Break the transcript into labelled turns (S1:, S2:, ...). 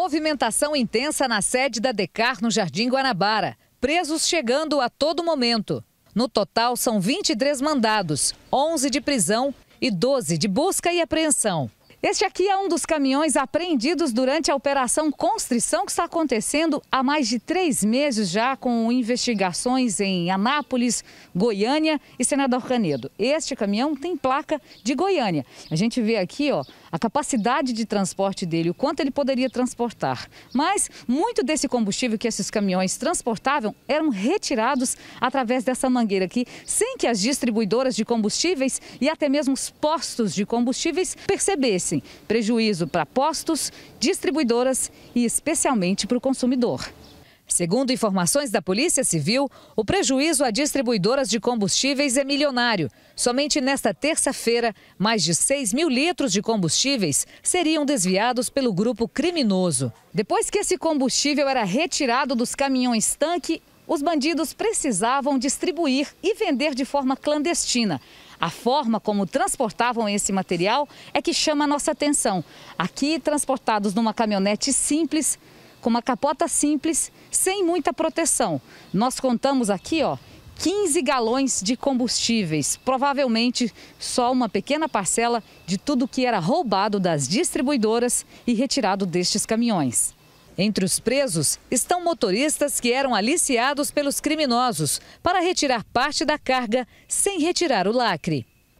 S1: Movimentação intensa na sede da Decar no Jardim Guanabara. Presos chegando a todo momento. No total, são 23 mandados, 11 de prisão e 12 de busca e apreensão. Este aqui é um dos caminhões apreendidos durante a operação Constrição que está acontecendo há mais de três meses já com investigações em Anápolis, Goiânia e Senador Canedo. Este caminhão tem placa de Goiânia. A gente vê aqui ó, a capacidade de transporte dele, o quanto ele poderia transportar. Mas muito desse combustível que esses caminhões transportavam eram retirados através dessa mangueira aqui, sem que as distribuidoras de combustíveis e até mesmo os postos de combustíveis percebessem. Assim, prejuízo para postos, distribuidoras e especialmente para o consumidor. Segundo informações da Polícia Civil, o prejuízo a distribuidoras de combustíveis é milionário. Somente nesta terça-feira, mais de 6 mil litros de combustíveis seriam desviados pelo grupo criminoso. Depois que esse combustível era retirado dos caminhões tanque os bandidos precisavam distribuir e vender de forma clandestina. A forma como transportavam esse material é que chama a nossa atenção. Aqui, transportados numa caminhonete simples, com uma capota simples, sem muita proteção. Nós contamos aqui, ó, 15 galões de combustíveis, provavelmente só uma pequena parcela de tudo que era roubado das distribuidoras e retirado destes caminhões. Entre os presos estão motoristas que eram aliciados pelos criminosos para retirar parte da carga sem retirar o lacre.